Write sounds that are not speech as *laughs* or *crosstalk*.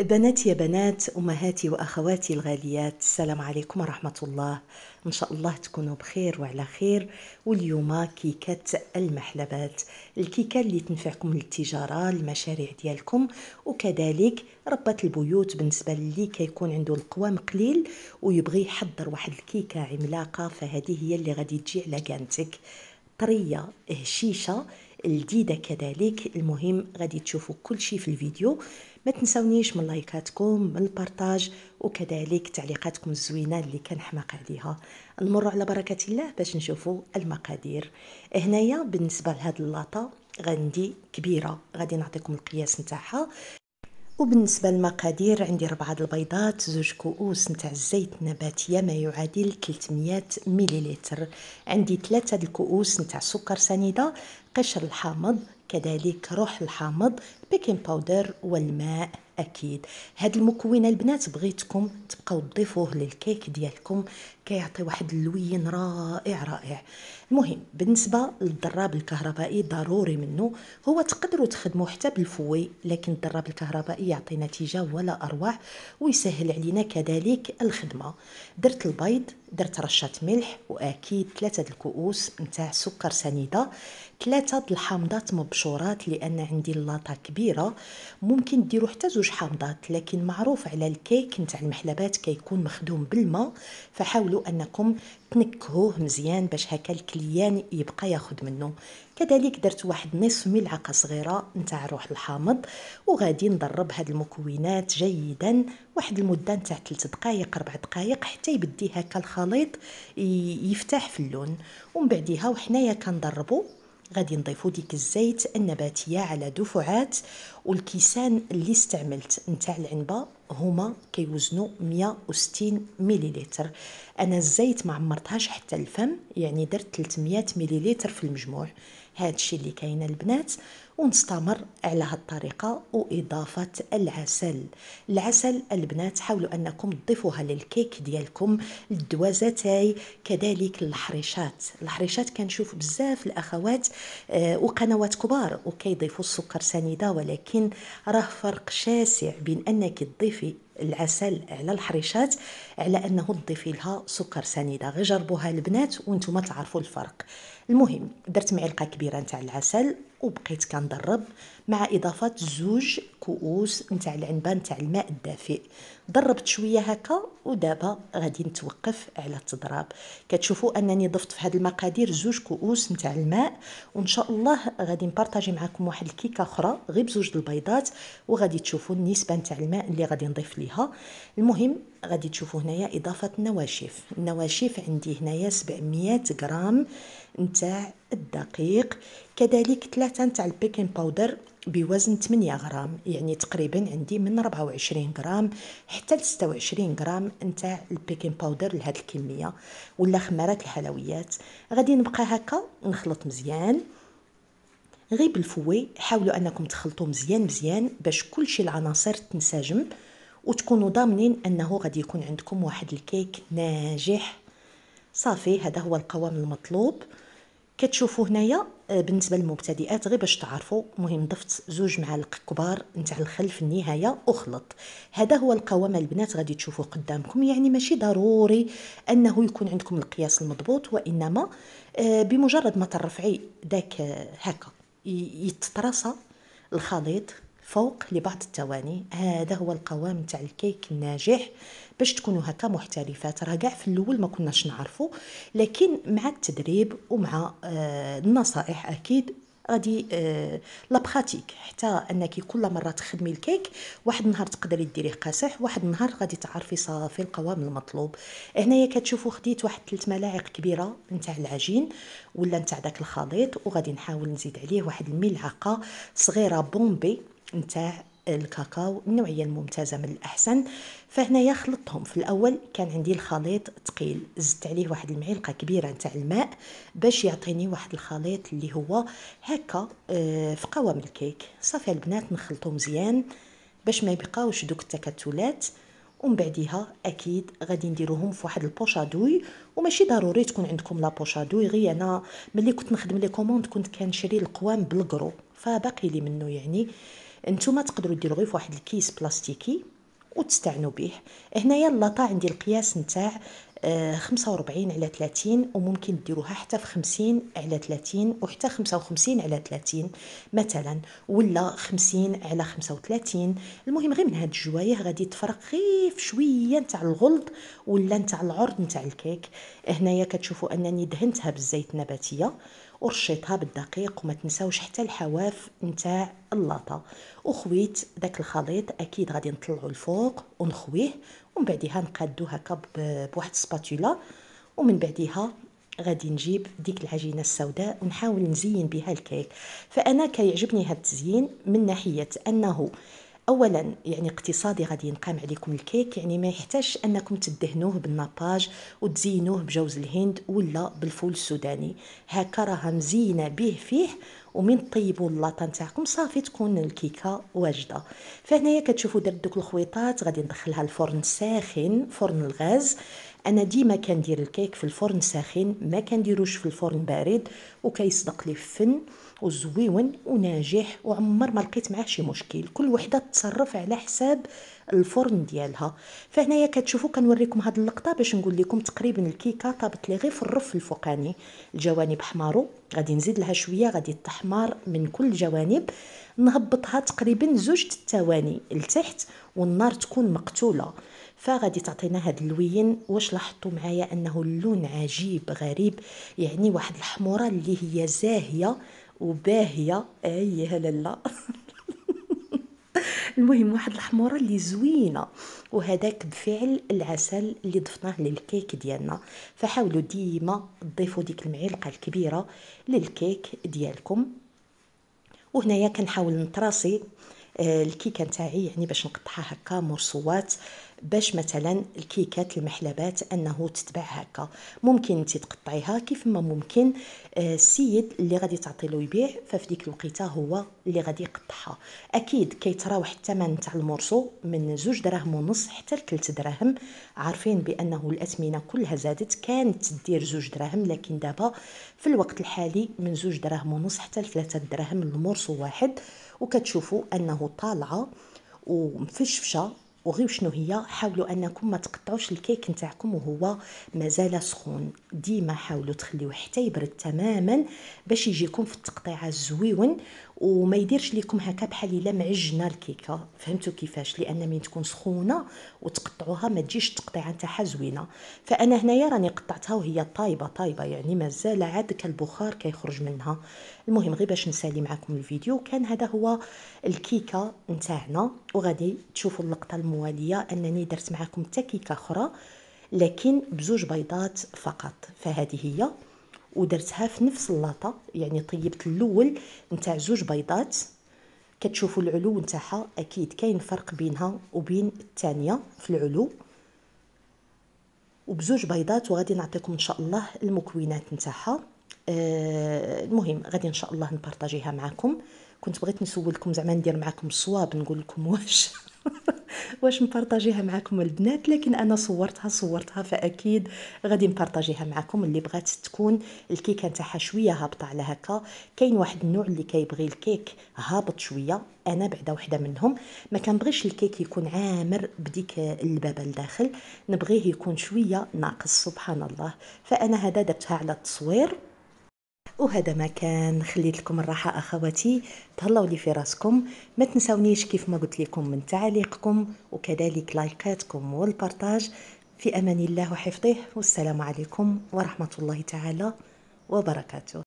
بناتي يا بنات امهاتي واخواتي الغاليات السلام عليكم ورحمه الله ان شاء الله تكونوا بخير وعلى خير واليوم كيكه المحلبات الكيكه اللي تنفعكم للتجاره المشاريع ديالكم وكذلك ربات البيوت بالنسبه للي كيكون عنده القوام قليل ويبغي يحضر واحد الكيكه عملاقه فهذه هي اللي غادي تجي على كانتك طريه هشيشه إيه، لذيذه كذلك المهم غادي تشوفوا كل شيء في الفيديو ما تنسونيش من لايكاتكم من البارطاج وكذلك تعليقاتكم الزوينه اللي كنحماق عليها نمر على بركه الله باش نشوفوا المقادير هنايا بالنسبه لهاد اللاطه غندي كبيره غادي نعطيكم القياس نتاعها وبالنسبة للمقادير عندي ربعة البيضات زوج كؤوس نتاع الزيت النباتية ما يعادل 300 مليلتر عندي ثلاثة الكؤوس نتاع سكر سنيدة قشر الحامض كذلك روح الحامض بيكين باودر والماء اكيد هاد المكونة البنات بغيتكم تبقاو تضيفوه للكيك ديالكم كيعطي واحد اللوين رائع رائع المهم بالنسبه للضراب الكهربائي ضروري منه هو تقدروا تخدموا حتى بالفوي لكن الضراب الكهربائي يعطي نتيجه ولا اروع ويسهل علينا كذلك الخدمه درت البيض درت رشه ملح واكيد ثلاثه الكؤوس نتاع سكر سنيده ثلاثه الحامضات مبشورات لان عندي اللاطه كبيره ممكن ديروا حتى زوج حامضات لكن معروف على الكيك نتاع المحلبات كيكون مخدوم بالماء فحاولوا حاولوا انكم تنكهوه مزيان باش هكا الكليان يبقى ياخذ منه كذلك درت واحد نصف ملعقه صغيره نتاع الروح الحامض وغادي نضرب هاد المكونات جيدا واحد المده نتاع 3 دقائق 4 دقائق حتى يبدي هكا الخليط يفتح في اللون ومن بعديها وحنايا كنضربو غادي نضيفو ديك الزيت النباتيه على دفعات والكيسان اللي استعملت نتاع العنبه هما كيوزنوا 160 مليلتر انا الزيت ما عمرتهاش حتى الفم يعني درت 300 مليلتر في المجموع هادشي اللي كاين البنات ونستمر على هالطريقة وإضافة العسل العسل البنات حاولوا أنكم تضيفوها للكيك ديالكم الدوازتاي كذلك الحريشات الحريشات كنشوف بزاف الأخوات آه، وقنوات كبار وكيضيفوا السكر سنيدة ولكن راه فرق شاسع بين أنك تضيفي العسل على الحريشات على انه تضيفي لها سكر سنيده غير جربوها البنات وانتم تعرفوا الفرق المهم درت معلقه كبيره نتاع العسل وبقيت كندرب مع اضافه زوج كؤوس نتاع العنبه نتاع الماء الدافئ دربت شويه هكا ودابا غادي نتوقف على التضراب كتشوفوا انني ضفت في هذه المقادير زوج كؤوس نتاع الماء وان شاء الله غادي نبارطاجي معكم واحد الكيكه اخرى غير بزوج البيضات وغادي تشوفوا النسبه نتاع الماء اللي غادي نضيف ليها المهم غادي تشوفوا هنايا اضافه النواشف النواشف عندي هنايا 700 غرام نتاع الدقيق كذلك ثلاثة نتاع البيكين باودر بوزن 8 غرام يعني تقريبا عندي من 24 غرام حتى ل 26 غرام نتاع البيكين باودر لهاد الكميه ولا خمارات الحلويات غادي نبقى هكا نخلط مزيان غير بالفوي حاولوا انكم تخلطوا مزيان مزيان باش كلشي العناصر تنسجم وتكونوا ضامنين انه غادي يكون عندكم واحد الكيك ناجح صافي هذا هو القوام المطلوب كتشوفوا هنايا آه، بالنسبه للمبتدئات غير باش تعرفوا مهم ضفت زوج معالق كبار نتاع الخل في النهايه اخلط هذا هو القوام البنات غادي تشوفوا قدامكم يعني ماشي ضروري انه يكون عندكم القياس المضبوط وانما آه، بمجرد ما ترفعي داك آه، هكا يتطرسى الخليط فوق لبعض التواني هذا هو القوام تاع الكيك الناجح باش تكونوا هكا محترفات راه كاع في الاول ما كناش نعرفو لكن مع التدريب ومع آه، النصائح اكيد غادي آه، لا براتيك حتى انك كل مره تخدمي الكيك واحد النهار تقدري ديريه قاصح واحد النهار غادي تعرفي صافي القوام المطلوب هنايا كتشوفوا خديت واحد 3 ملاعق كبيره نتاع العجين ولا نتاع داك الخليط وغادي نحاول نزيد عليه واحد الملعقه صغيره بومبي نتاع الكاكاو النوعيه الممتازه من الاحسن فهنايا خلطتهم في الاول كان عندي الخليط ثقيل زدت عليه واحد المعلقه كبيره نتاع الماء باش يعطيني واحد الخليط اللي هو هكا آه، في قوام الكيك صافي البنات نخلطو مزيان باش ما يبقاوش دوك التكتلات ومن بعديها اكيد غادي نديروهم في واحد البوشادوي وماشي ضروري تكون عندكم لا بوشادوي غير انا ملي كنت نخدم لي كوموند كنت كنشري القوام بالكرو فباقي لي منه يعني نتوما تقدروا ديروا غير فواحد الكيس بلاستيكي وتستعنوا به هنايا اللاطا عندي القياس نتاع 45 آه، على 30 وممكن ديروها حتى في 50 على 30 وحتى 55 على 30 مثلا ولا 50 على 35 المهم غير من هاد الجوايه غادي تفرق غير في شويه نتاع الغلط ولا نتاع العرض نتاع الكيك هنايا كتشوفوا انني دهنتها بالزيت النباتيه ورشيتها بالدقيق وما تنساوش حتى الحواف نتاع اللاطه وخويت داك الخليط اكيد غادي نطلعو الفوق ونخويه ومن بعدها نقادو هكا بواحد السباتولا ومن بعدها غادي نجيب ديك العجينه السوداء ونحاول نزين بها الكيك فانا كيعجبني هاد التزيين من ناحيه انه اولا يعني اقتصادي غادي ينقام عليكم الكيك يعني ما يحتاجش انكم تدهنوه بالناباج وتزينوه بجوز الهند ولا بالفول السوداني هكا راه مزينه به فيه ومن طيبوا اللاطه نتاعكم صافي تكون الكيكه واجده فهنايا كتشوفوا درت دوك الخويطات غادي ندخلها الفرن ساخن فرن الغاز انا ديما كندير الكيك في الفرن ساخن ما كنديروش في الفرن بارد وكيصدق لي الفن وزويون وناجح وعمر ما لقيت معاه شي مشكل كل وحده تصرف على حساب الفرن ديالها فهنايا كتشوفوا كنوريكم هاد اللقطه باش نقول لكم تقريبا الكيكه طابت لي غير في الرف الفوقاني الجوانب حمارو غادي نزيد لها شويه غادي تحمر من كل الجوانب نهبطها تقريبا زوج الثواني لتحت والنار تكون مقتوله فغادي تعطينا هاد اللوين واش لاحظتوا معايا انه اللون عجيب غريب يعني واحد الحموره اللي هي زاهيه وباهيه اي لا *laughs* المهم واحد الحموره اللي زوينه وهذاك بفعل العسل اللي ضفناه للكيك ديالنا فحاولوا ديما تضيفوا ديك المعلقه الكبيره للكيك ديالكم وهنايا كنحاول نطراسي آه، الكيكه نتاعي يعني باش نقطعها هكا مرصوات باش مثلا الكيكات المحلبات انه تتبع هكا ممكن انت تقطعيها كيف ما ممكن آه، السيد اللي غادي تعطي له يبيع ففي ديك الوقيته هو اللي غادي يقطعها اكيد كيتراوح الثمن تاع المرسو من زوج دراهم ونص حتى لثلاث دراهم عارفين بانه الاثمنه كلها زادت كانت تدير زوج دراهم لكن دابا في الوقت الحالي من زوج دراهم ونص حتى لثلاثه دراهم المرسو واحد وكتشوفوا انه طالعه ومفشفشه وغير شنو هي حاولوا انكم ما تقطعوش الكيك نتاعكم وهو مازال سخون ديما حاولوا تخليوه حتى يبرد تماما باش يجيكم في التقطيعه زويون وما يديرش لكم هكا بحال الا معجنه الكيكه فهمتوا كيفاش لان من تكون سخونه وتقطعوها ما تجيش التقطيعه نتاعها زوينه فانا هنايا راني قطعتها وهي طايبه طايبه يعني مازال عاد كالبخار كيخرج منها المهم غير باش نسالي معكم الفيديو كان هذا هو الكيكه نتاعنا وغادي تشوفوا اللقطه المواليه انني درت معكم حتى كيكه اخرى لكن بزوج بيضات فقط فهذه هي ودرتها في نفس اللاطه يعني طيبت الاول نتاع زوج بيضات كتشوفوا العلو نتاعها اكيد كاين فرق بينها وبين الثانيه في العلو وبزوج بيضات وغادي نعطيكم ان شاء الله المكونات نتاعها آه المهم غادي ان شاء الله نبارطاجيها معكم كنت بغيت نسولكم زعما ندير معكم صواب نقول لكم واش *laughs* واش نبارطاجيها معكم البنات لكن انا صورتها صورتها فاكيد غادي نبارطاجيها معكم اللي بغات تكون الكيكه نتاعها شويه هابطه على هكا كاين واحد النوع اللي كيبغي الكيك هابط شويه انا بعدا وحده منهم ما كنبغيش الكيك يكون عامر بديك البابه لداخل نبغيه يكون شويه ناقص سبحان الله فانا هذا درتها على التصوير وهذا ما كان خليت لكم الراحه اخواتي تهلاو لي في راسكم ما تنسونيش كيف ما قلت لكم من تعاليقكم وكذلك لايكاتكم والبرتاج في امان الله وحفظه والسلام عليكم ورحمه الله تعالى وبركاته